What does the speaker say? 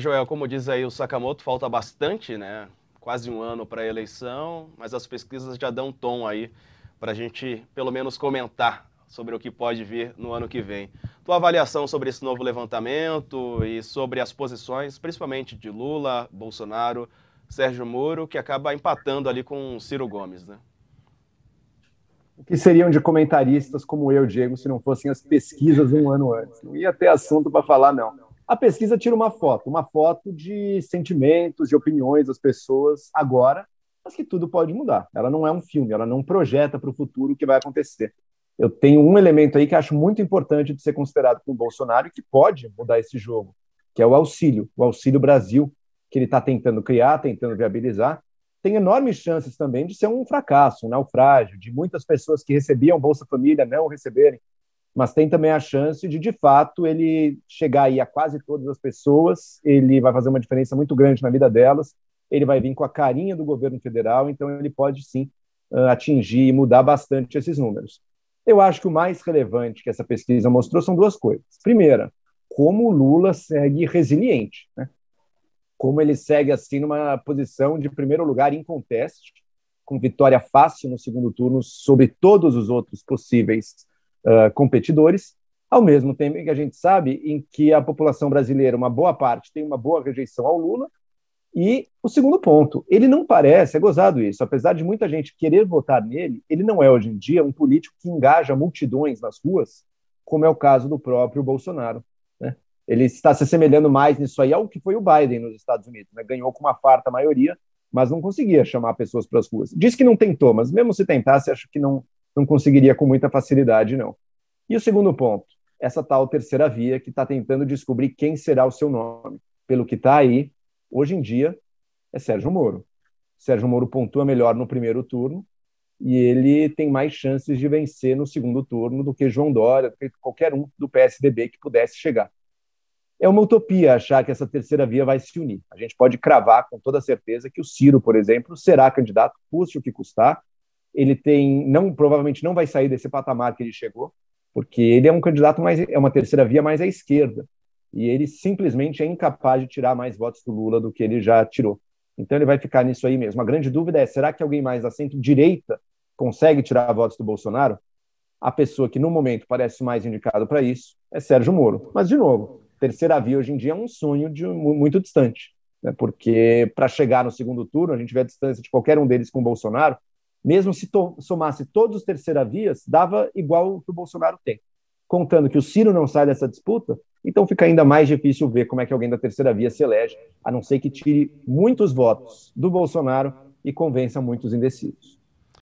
Joel, como diz aí o Sakamoto, falta bastante, né? Quase um ano para a eleição, mas as pesquisas já dão tom aí para a gente, pelo menos, comentar sobre o que pode vir no ano que vem. Tua avaliação sobre esse novo levantamento e sobre as posições, principalmente de Lula, Bolsonaro, Sérgio Moro, que acaba empatando ali com Ciro Gomes, né? O que seriam de comentaristas como eu, Diego, se não fossem as pesquisas um ano antes? Não ia ter assunto para falar, não. A pesquisa tira uma foto, uma foto de sentimentos, de opiniões das pessoas agora, mas que tudo pode mudar. Ela não é um filme, ela não projeta para o futuro o que vai acontecer. Eu tenho um elemento aí que acho muito importante de ser considerado o Bolsonaro e que pode mudar esse jogo, que é o auxílio, o auxílio Brasil, que ele está tentando criar, tentando viabilizar, tem enormes chances também de ser um fracasso, um naufrágio, de muitas pessoas que recebiam Bolsa Família não receberem, mas tem também a chance de, de fato, ele chegar aí a quase todas as pessoas, ele vai fazer uma diferença muito grande na vida delas, ele vai vir com a carinha do governo federal, então ele pode sim atingir e mudar bastante esses números. Eu acho que o mais relevante que essa pesquisa mostrou são duas coisas. Primeira, como o Lula segue resiliente, né? como ele segue assim numa posição de primeiro lugar em conteste, com vitória fácil no segundo turno sobre todos os outros possíveis uh, competidores, ao mesmo tempo que a gente sabe em que a população brasileira, uma boa parte, tem uma boa rejeição ao Lula. E o segundo ponto, ele não parece, é gozado isso, apesar de muita gente querer votar nele, ele não é hoje em dia um político que engaja multidões nas ruas, como é o caso do próprio Bolsonaro. Né? Ele está se assemelhando mais nisso aí ao que foi o Biden nos Estados Unidos, né? ganhou com uma farta maioria, mas não conseguia chamar pessoas para as ruas. Diz que não tentou, mas mesmo se tentasse, acho que não, não conseguiria com muita facilidade, não. E o segundo ponto, essa tal terceira via que está tentando descobrir quem será o seu nome. Pelo que está aí, hoje em dia, é Sérgio Moro. Sérgio Moro pontua melhor no primeiro turno e ele tem mais chances de vencer no segundo turno do que João Dória, do que qualquer um do PSDB que pudesse chegar. É uma utopia achar que essa terceira via vai se unir. A gente pode cravar com toda certeza que o Ciro, por exemplo, será candidato, custe o que custar, ele tem não provavelmente não vai sair desse patamar que ele chegou, porque ele é um candidato mais é uma terceira via mais à esquerda e ele simplesmente é incapaz de tirar mais votos do Lula do que ele já tirou. Então ele vai ficar nisso aí mesmo. A grande dúvida é será que alguém mais da centro-direita consegue tirar votos do Bolsonaro? A pessoa que no momento parece mais indicado para isso é Sérgio Moro. Mas de novo, terceira via hoje em dia é um sonho de muito distante, né? porque para chegar no segundo turno a gente vê a distância de qualquer um deles com o Bolsonaro mesmo se somasse todos os terceira vias, dava igual o que o Bolsonaro tem. Contando que o Ciro não sai dessa disputa, então fica ainda mais difícil ver como é que alguém da terceira via se elege, a não ser que tire muitos votos do Bolsonaro e convença muitos indecisos.